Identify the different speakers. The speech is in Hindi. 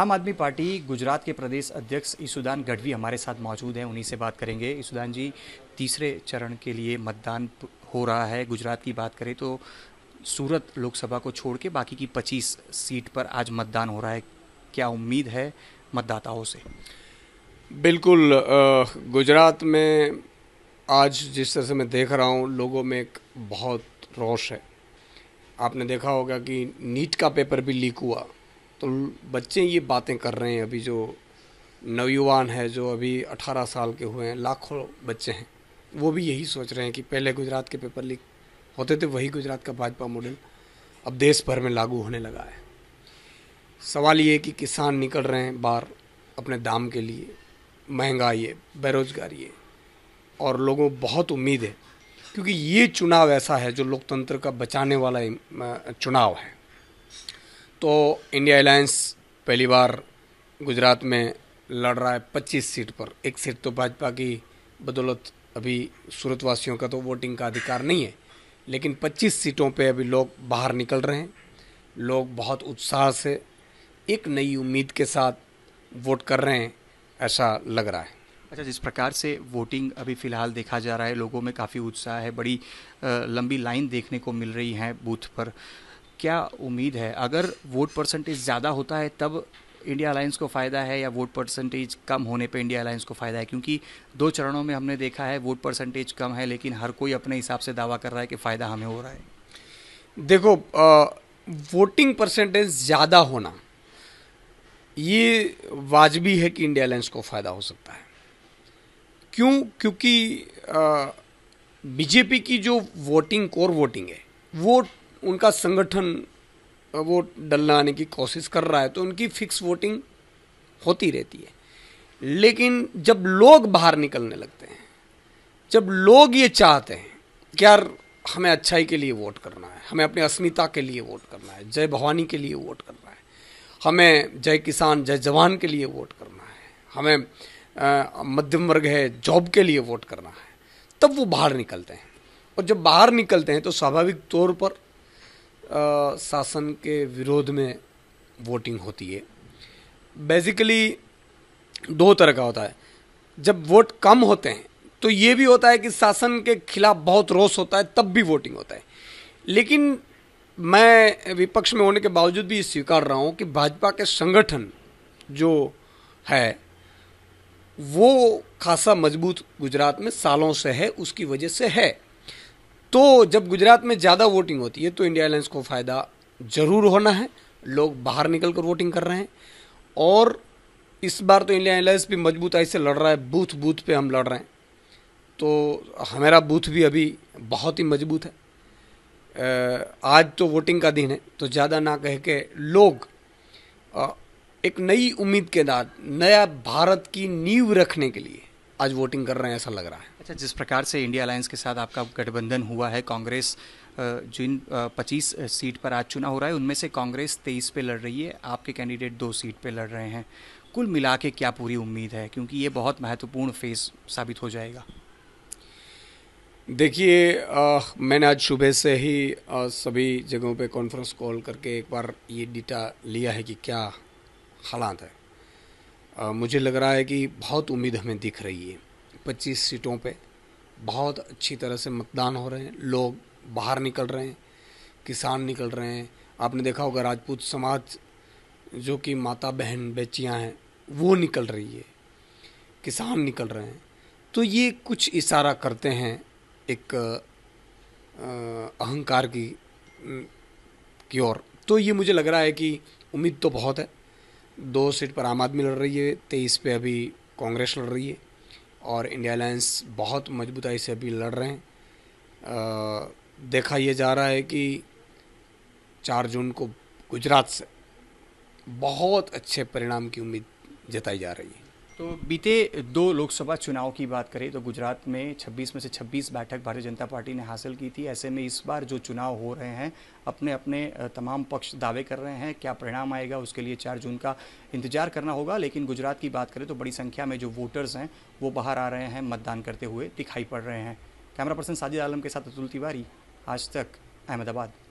Speaker 1: आम आदमी पार्टी गुजरात के प्रदेश अध्यक्ष ईसुदान गढ़वी हमारे साथ मौजूद हैं उन्हीं से बात करेंगे ईसुदान जी तीसरे चरण के लिए मतदान हो रहा है गुजरात की बात करें तो सूरत लोकसभा को छोड़ के बाकी की 25 सीट पर आज मतदान हो रहा है क्या
Speaker 2: उम्मीद है मतदाताओं से बिल्कुल गुजरात में आज जिस तरह से मैं देख रहा हूँ लोगों में एक बहुत रोष है आपने देखा होगा कि नीट का पेपर भी लीक हुआ तो बच्चे ये बातें कर रहे हैं अभी जो नवयुवान है जो अभी 18 साल के हुए हैं लाखों बच्चे हैं वो भी यही सोच रहे हैं कि पहले गुजरात के पेपर लीक होते थे वही गुजरात का भाजपा मॉडल अब देश भर में लागू होने लगा है सवाल ये कि किसान निकल रहे हैं बाहर अपने दाम के लिए महंगाई है बेरोजगारी है और लोगों बहुत उम्मीद है क्योंकि ये चुनाव ऐसा है जो लोकतंत्र का बचाने वाला चुनाव है तो इंडिया अलायंस पहली बार गुजरात में लड़ रहा है पच्चीस सीट पर एक सीट तो भाजपा की बदौलत अभी सूरतवासियों का तो वोटिंग का अधिकार नहीं है लेकिन 25 सीटों पे अभी लोग बाहर निकल रहे हैं लोग बहुत उत्साह से एक नई उम्मीद के साथ वोट कर रहे हैं ऐसा लग रहा है अच्छा जिस प्रकार से वोटिंग
Speaker 1: अभी फ़िलहाल देखा जा रहा है लोगों में काफ़ी उत्साह है बड़ी लंबी लाइन देखने को मिल रही है बूथ पर क्या उम्मीद है अगर वोट परसेंटेज ज़्यादा होता है तब इंडिया अलायंस को फ़ायदा है या वोट परसेंटेज कम होने पे इंडिया अलायंस को फ़ायदा है क्योंकि दो चरणों में हमने देखा है वोट परसेंटेज कम है लेकिन हर कोई अपने हिसाब से दावा कर रहा है कि फ़ायदा हमें हो रहा है
Speaker 2: देखो आ, वोटिंग परसेंटेज ज़्यादा होना ये वाजबी है कि इंडिया अलायंस को फ़ायदा हो सकता है क्यों क्योंकि बीजेपी की जो वोटिंग कोर वोटिंग है वो उनका संगठन वोट डलना आने की कोशिश कर रहा है तो उनकी फिक्स वोटिंग होती रहती है लेकिन जब लोग बाहर निकलने लगते हैं जब लोग ये चाहते हैं कि यार हमें अच्छाई के लिए वोट करना है हमें अपनी अस्मिता के लिए वोट करना है जय भवानी के लिए वोट करना है हमें जय किसान जय जवान के लिए वोट करना है हमें मध्यम वर्ग है जॉब के लिए वोट करना है तब वो बाहर निकलते हैं और जब बाहर निकलते हैं तो स्वाभाविक तौर पर शासन के विरोध में वोटिंग होती है बेसिकली दो तरह का होता है जब वोट कम होते हैं तो ये भी होता है कि शासन के खिलाफ बहुत रोष होता है तब भी वोटिंग होता है लेकिन मैं विपक्ष में होने के बावजूद भी स्वीकार रहा हूँ कि भाजपा के संगठन जो है वो खासा मजबूत गुजरात में सालों से है उसकी वजह से है तो जब गुजरात में ज़्यादा वोटिंग होती है तो इंडिया एयरलाइंस को फ़ायदा ज़रूर होना है लोग बाहर निकल कर वोटिंग कर रहे हैं और इस बार तो इंडिया एयरलाइंस भी मजबूताई से लड़ रहा है बूथ बूथ पे हम लड़ रहे हैं तो हमारा बूथ भी अभी बहुत ही मजबूत है आज तो वोटिंग का दिन है तो ज़्यादा ना कह के लोग एक नई उम्मीद के साथ नया भारत की नींव रखने के लिए आज वोटिंग कर रहे हैं ऐसा
Speaker 1: लग रहा है अच्छा जिस प्रकार से इंडिया अलायंस के साथ आपका गठबंधन हुआ है कांग्रेस जिन 25 सीट पर आज चुनाव हो रहा है उनमें से कांग्रेस 23 पे लड़ रही है आपके कैंडिडेट दो सीट पे लड़ रहे हैं कुल मिला के क्या पूरी उम्मीद है क्योंकि ये बहुत महत्वपूर्ण फेस साबित हो जाएगा
Speaker 2: देखिए मैंने आज सुबह से ही आ, सभी जगहों पे कॉन्फ्रेंस कॉल करके एक बार ये डेटा लिया है कि क्या हालात है मुझे लग रहा है कि बहुत उम्मीद हमें दिख रही है पच्चीस सीटों पे बहुत अच्छी तरह से मतदान हो रहे हैं लोग बाहर निकल रहे हैं किसान निकल रहे हैं आपने देखा होगा राजपूत समाज जो कि माता बहन बेचियाँ हैं वो निकल रही है किसान निकल रहे हैं तो ये कुछ इशारा करते हैं एक अहंकार की की ओर तो ये मुझे लग रहा है कि उम्मीद तो बहुत है दो सीट पर आम आदमी लड़ रही है तेईस पे अभी कांग्रेस लड़ रही है और इंडिया अलायंस बहुत मजबूताई से अभी लड़ रहे हैं आ, देखा यह जा रहा है कि चार जून को गुजरात से बहुत अच्छे परिणाम की उम्मीद जताई जा रही है तो बीते दो लोकसभा चुनाव की बात करें तो
Speaker 1: गुजरात में 26 में से 26 बैठक भारतीय जनता पार्टी ने हासिल की थी ऐसे में इस बार जो चुनाव हो रहे हैं अपने अपने तमाम पक्ष दावे कर रहे हैं क्या परिणाम आएगा उसके लिए 4 जून का इंतजार करना होगा लेकिन गुजरात की बात करें तो बड़ी संख्या में जो वोटर्स हैं वो बाहर आ रहे हैं मतदान करते हुए दिखाई पड़ रहे हैं कैमरा पर्सन साजिद आलम के साथ अतुल तिवारी आज तक अहमदाबाद